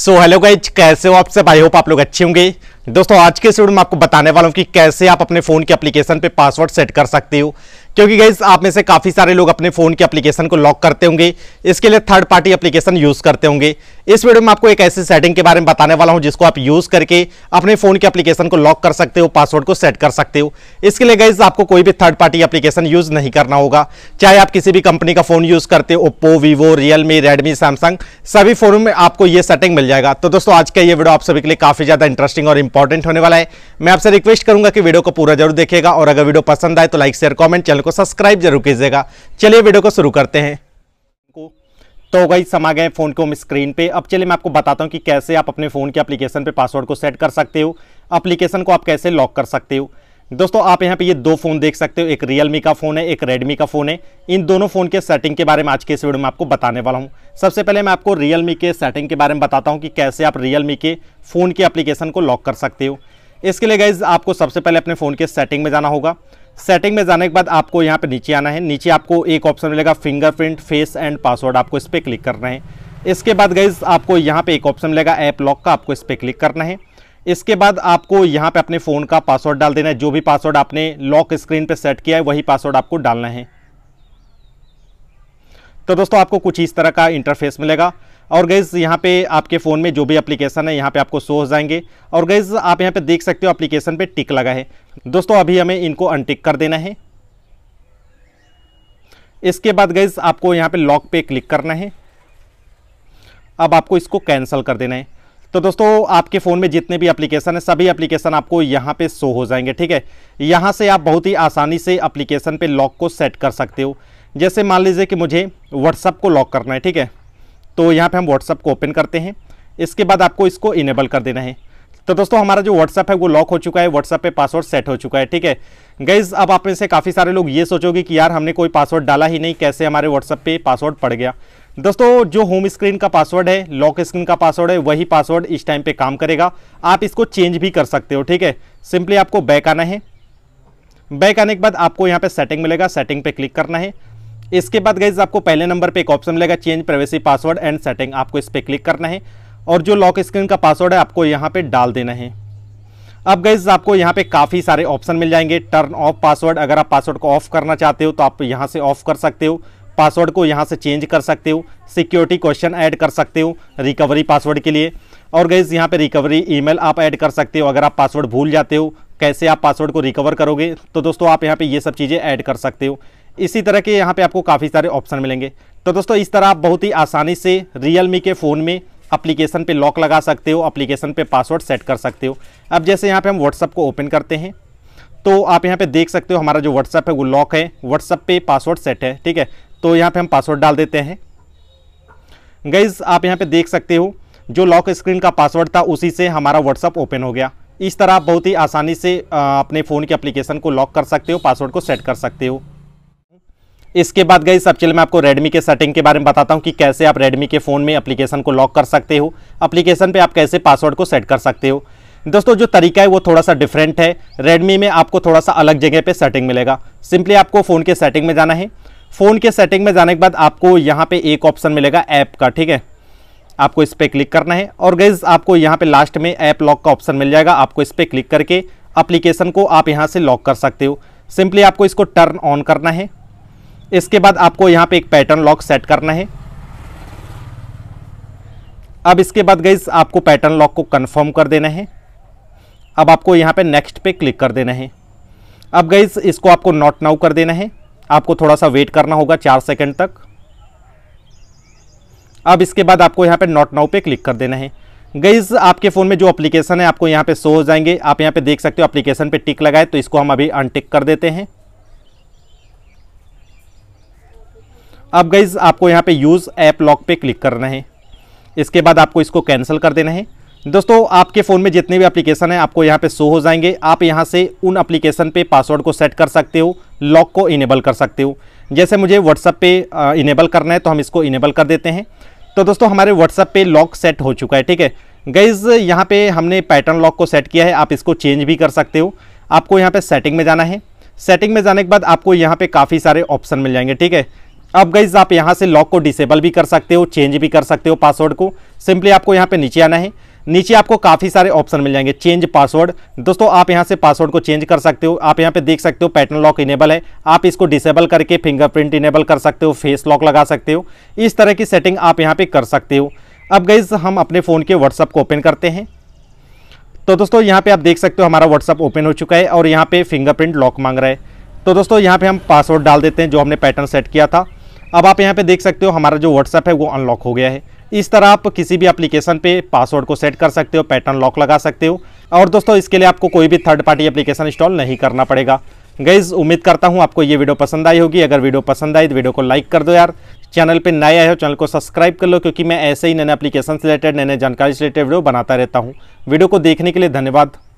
so hello guys कैसे हो आप सब आई होप आप लोग अच्छे होंगे दोस्तों आज के इस वीडियो में आपको बताने वाला हूँ कि कैसे आप अपने फ़ोन के एप्लीकेशन पे पासवर्ड सेट कर सकते हो क्योंकि गाइज आप में से काफ़ी सारे लोग अपने फ़ोन के एप्लीकेशन को लॉक करते होंगे इसके लिए थर्ड पार्टी एप्लीकेशन यूज़ करते होंगे इस वीडियो में आपको एक ऐसी सेटिंग के बारे में बताने वाला हूं जिसको आप यूज़ करके अपने फ़ोन के एप्लीकेशन को लॉक कर सकते हो पासवर्ड को सेट कर सकते हो इसके लिए गाइज आपको कोई भी थर्ड पार्टी एप्लीकेशन यूज़ नहीं करना होगा चाहे आप किसी भी कंपनी का फ़ोन यूज़ करते हो Oppo Vivo Realme Redmi Samsung सभी फ़ोनों में आपको ये सेटिंग मिल जाएगा तो दोस्तों आज का ये वीडियो आप सभी के लिए काफ़ी ज़्यादा इंटरेस्टिंग और इंपॉर्टेंट होने वाला है मैं आपसे रिक्वेस्ट करूंगा कि वीडियो को पूरा जरूर देखेगा और अगर वीडियो पसंद आए तो लाइक शेयर कॉमेंट चैनल को सब्सक्राइब जरूर कीजिएगा चलिए वीडियो को शुरू करते हैं तो गई समा गए फ़ोन को हम स्क्रीन पे अब चलिए मैं आपको बताता हूँ कि कैसे आप अपने फ़ोन के एप्लीकेशन पे पासवर्ड को सेट कर सकते हो एप्लीकेशन को आप कैसे लॉक कर सकते हो दोस्तों आप यहाँ पे ये दो फ़ोन देख सकते हो एक रियलमी का फ़ोन है एक रेडमी का फ़ोन है इन दोनों फ़ोन के सेटिंग के बारे में आज के इस वीडियो में आपको बताने वाला हूँ सबसे पहले मैं आपको रियल के सेटिंग के बारे में बताता हूँ कि कैसे आप रियल के फ़ोन के अप्लीकेशन को लॉक कर सकते हो इसके लिए गाइज आपको सबसे पहले अपने फ़ोन के सेटिंग में जाना होगा सेटिंग में जाने के बाद आपको यहाँ पे नीचे आना है नीचे आपको एक ऑप्शन मिलेगा फिंगरप्रिंट फेस एंड पासवर्ड आपको इस पर क्लिक करना है इसके बाद गईज आपको यहाँ पे एक ऑप्शन मिलेगा ऐप लॉक का आपको इस पर क्लिक करना है इसके बाद आपको यहाँ पे अपने फ़ोन का पासवर्ड डाल देना है जो भी पासवर्ड आपने लॉक स्क्रीन पर सेट किया है वही पासवर्ड आपको डालना है तो दोस्तों आपको कुछ इस तरह का इंटरफेस मिलेगा और गैज़ यहाँ पे आपके फ़ोन में जो भी एप्लीकेशन है यहाँ पे आपको शो हो जाएंगे और गैज़ आप यहाँ पे देख सकते हो एप्लीकेशन पे टिक लगा है दोस्तों अभी हमें इनको अनटिक कर देना है इसके बाद गैज़ आपको यहाँ पे लॉक पे क्लिक करना है अब आपको इसको कैंसिल कर देना है तो दोस्तों आपके फ़ोन में जितने भी एप्लीकेशन है सभी एप्लीकेशन आपको यहाँ पर शो हो जाएंगे ठीक है यहाँ से आप बहुत ही आसानी से अप्लीकेशन पर लॉक को सेट कर सकते हो जैसे मान लीजिए कि मुझे व्हाट्सअप को लॉक करना है ठीक है तो यहाँ पे हम व्हाट्सअप को ओपन करते हैं इसके बाद आपको इसको इनेबल कर देना है तो दोस्तों हमारा जो व्हाट्सअप है वो लॉक हो चुका है व्हाट्सअप पे पासवर्ड सेट हो चुका है ठीक है गैस अब आप में से काफ़ी सारे लोग ये सोचोगे कि यार हमने कोई पासवर्ड डाला ही नहीं कैसे हमारे व्हाट्सअप पे पासवर्ड पड़ गया दोस्तों जो होम स्क्रीन का पासवर्ड है लॉक स्क्रीन का पासवर्ड है वही पासवर्ड इस टाइम पर काम करेगा आप इसको चेंज भी कर सकते हो ठीक है सिंपली आपको बैक आना है बैक आने के बाद आपको यहाँ पर सेटिंग मिलेगा सेटिंग पर क्लिक करना है इसके बाद गाइज आपको पहले नंबर पे एक ऑप्शन मिलेगा change privacy password and setting आपको इस पर क्लिक करना है और जो लॉक स्क्रीन का पासवर्ड है आपको यहाँ पे डाल देना है अब गाइज आपको यहाँ पे काफ़ी सारे ऑप्शन मिल जाएंगे टर्न ऑफ पासवर्ड अगर आप पासवर्ड को ऑफ करना चाहते हो तो आप यहाँ से ऑफ कर सकते हो पासवर्ड को यहाँ से चेंज कर सकते हो सिक्योरिटी क्वेश्चन ऐड कर सकते हो रिकवरी पासवर्ड के लिए और गईज यहाँ पे रिकवरी ईमेल आप ऐड कर सकते हो अगर आप पासवर्ड भूल जाते हो कैसे आप पासवर्ड को रिकवर करोगे तो दोस्तों आप यहाँ पे ये यह सब चीज़ें ऐड कर सकते हो इसी तरह के यहाँ पे आपको काफ़ी सारे ऑप्शन मिलेंगे तो दोस्तों इस तरह आप बहुत ही आसानी से रियलमी के फ़ोन में अप्लीकेशन पे लॉक लगा सकते हो अप्लीकेशन पे पासवर्ड सेट कर सकते हो अब जैसे यहाँ पे हम व्हाट्सअप को ओपन करते हैं तो आप यहाँ पे देख सकते हो हमारा जो व्हाट्सअप है वो लॉक है व्हाट्सअप पे पासवर्ड सेट है ठीक है तो यहाँ पर हम पासवर्ड डाल देते हैं गईज आप यहाँ पे देख सकते हो जो लॉक स्क्रीन का पासवर्ड था उसी से हमारा व्हाट्सअप ओपन हो गया इस तरह आप बहुत ही आसानी से अपने फ़ोन के अप्लीकेशन को लॉक कर सकते हो पासवर्ड को सेट कर सकते हो इसके बाद गई सब चलिए मैं आपको रेडमी के सेटिंग के बारे में बताता हूँ कि कैसे आप रेडमी के फ़ोन में एप्लीकेशन को लॉक कर सकते हो एप्लीकेशन पे आप कैसे पासवर्ड को सेट कर सकते हो दोस्तों जो तरीका है वो थोड़ा सा डिफरेंट है रेडमी में आपको थोड़ा सा अलग जगह पे सेटिंग मिलेगा सिंपली आपको फ़ोन के सेटिंग में जाना है फ़ोन के सेटिंग में जाने के बाद आपको यहाँ पर एक ऑप्शन मिलेगा ऐप का ठीक है आपको इस पर क्लिक करना है और गई आपको यहाँ पर लास्ट में ऐप लॉक का ऑप्शन मिल जाएगा आपको इस पर क्लिक करके अप्लीकेशन को आप यहाँ से लॉक कर सकते हो सिंपली आपको इसको टर्न ऑन करना है इसके बाद आपको यहाँ पे एक पैटर्न लॉक सेट करना है अब इसके बाद गई आपको पैटर्न लॉक को कंफर्म कर देना है अब आपको यहाँ पे नेक्स्ट पे क्लिक कर देना है अब गई इसको आपको नॉट नाउ कर देना है आपको थोड़ा सा वेट करना होगा चार सेकेंड तक अब इसके बाद आपको यहाँ पे नॉट नाउ पे क्लिक कर देना है गईज आपके फ़ोन में जो एप्लीकेशन है आपको यहाँ पे शो हो जाएंगे आप यहाँ पे देख सकते हो एप्लीकेशन पे टिक लगाए तो इसको हम अभी अनटिक कर देते हैं अब गाइज आपको यहाँ पे यूज़ ऐप लॉक पे क्लिक करना है इसके बाद आपको इसको कैंसिल कर देना है दोस्तों आपके फ़ोन में जितने भी एप्लीकेशन हैं आपको यहाँ पे शो हो जाएंगे आप यहाँ से उन एप्लीकेशन पे पासवर्ड को सेट कर सकते हो लॉक को इनेबल कर सकते हो जैसे मुझे व्हाट्सअप पे इनेबल करना है तो हम इसको इनेबल कर देते हैं तो दोस्तों हमारे व्हाट्सअप पे लॉक सेट हो चुका है ठीक है गईज़ यहाँ पर हमने पैटर्न लॉक को सेट किया है आप इसको चेंज भी कर सकते हो आपको यहाँ पर सेटिंग में जाना है सेटिंग में जाने के बाद आपको यहाँ पर काफ़ी सारे ऑप्शन मिल जाएंगे ठीक है अब गाइज आप यहाँ से लॉक को डिसेबल भी कर सकते हो चेंज भी कर सकते हो पासवर्ड को सिंपली आपको यहाँ पे नीचे आना है नीचे आपको काफ़ी सारे ऑप्शन मिल जाएंगे चेंज पासवर्ड दोस्तों आप यहाँ से पासवर्ड को चेंज कर सकते हो आप यहाँ पे देख सकते हो पैटर्न लॉक इनेबल है आप इसको डिसेबल करके फिंगरप्रिंट इनेबल कर सकते हो फेस लॉक लगा सकते हो इस तरह की सेटिंग आप यहाँ पर कर सकते हो अब गाइज हम अपने फ़ोन के व्हाट्सअप को ओपन करते हैं तो दोस्तों यहाँ पर आप देख सकते हो हमारा व्हाट्सअप ओपन हो चुका है और यहाँ पर फिंगरप्रिंट लॉक मांग रहा है तो दोस्तों यहाँ पे हम पासवर्ड डाल देते हैं जो हमने पैटर्न सेट किया था अब आप यहाँ पे देख सकते हो हमारा जो व्हाट्सएप है वो अनलॉक हो गया है इस तरह आप किसी भी एप्लीकेशन पे पासवर्ड को सेट कर सकते हो पैटर्न लॉक लगा सकते हो और दोस्तों इसके लिए आपको कोई भी थर्ड पार्टी एप्लीकेशन इंस्टॉल नहीं करना पड़ेगा गईज़ उम्मीद करता हूँ आपको ये वीडियो पसंद आई होगी अगर वीडियो पसंद आई तो वीडियो को लाइक कर दो यार चैनल पर नए आए हो चैनल को सब्सक्राइब कर लो क्योंकि मैं ऐसे ही नए एप्लीकेशन से रिलेटेड नए नए जानकारी से रिलेटेड वीडियो बनाता रहता हूँ वीडियो को देखने के लिए धन्यवाद